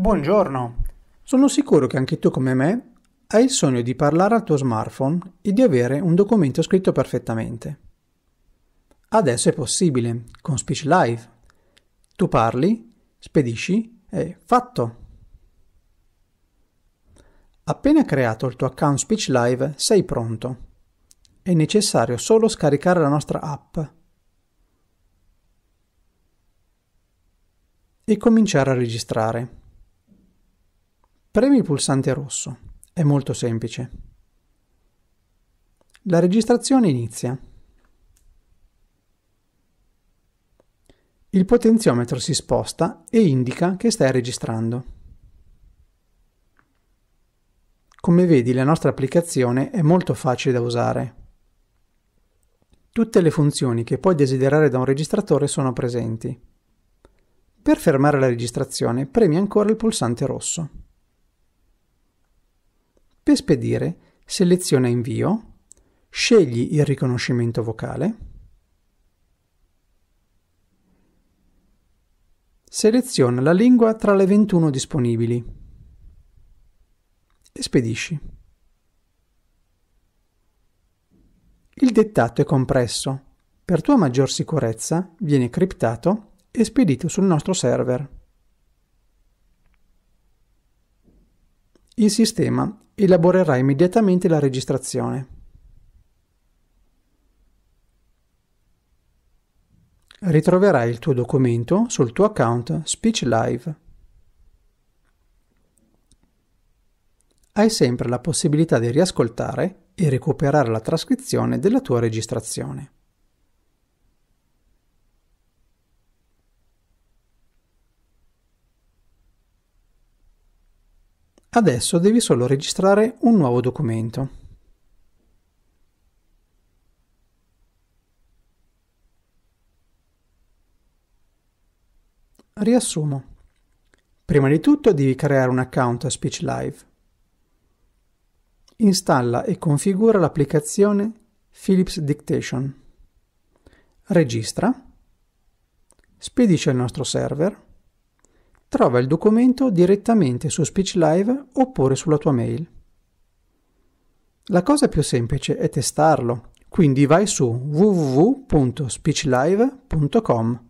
Buongiorno. Sono sicuro che anche tu come me hai il sogno di parlare al tuo smartphone e di avere un documento scritto perfettamente. Adesso è possibile con Speech Live. Tu parli, spedisci e fatto. Appena creato il tuo account Speech Live sei pronto. È necessario solo scaricare la nostra app e cominciare a registrare. Premi il pulsante rosso. È molto semplice. La registrazione inizia. Il potenziometro si sposta e indica che stai registrando. Come vedi la nostra applicazione è molto facile da usare. Tutte le funzioni che puoi desiderare da un registratore sono presenti. Per fermare la registrazione premi ancora il pulsante rosso. Per spedire, seleziona Invio, scegli il riconoscimento vocale, seleziona la lingua tra le 21 disponibili e spedisci. Il dettato è compresso. Per tua maggior sicurezza viene criptato e spedito sul nostro server. Il sistema Elaborerà immediatamente la registrazione. Ritroverai il tuo documento sul tuo account Speech Live. Hai sempre la possibilità di riascoltare e recuperare la trascrizione della tua registrazione. Adesso devi solo registrare un nuovo documento. Riassumo. Prima di tutto devi creare un account a Speech Live. Installa e configura l'applicazione Philips Dictation. Registra. Spedisce al nostro server trova il documento direttamente su SpeechLive oppure sulla tua mail. La cosa più semplice è testarlo, quindi vai su www.speechlive.com.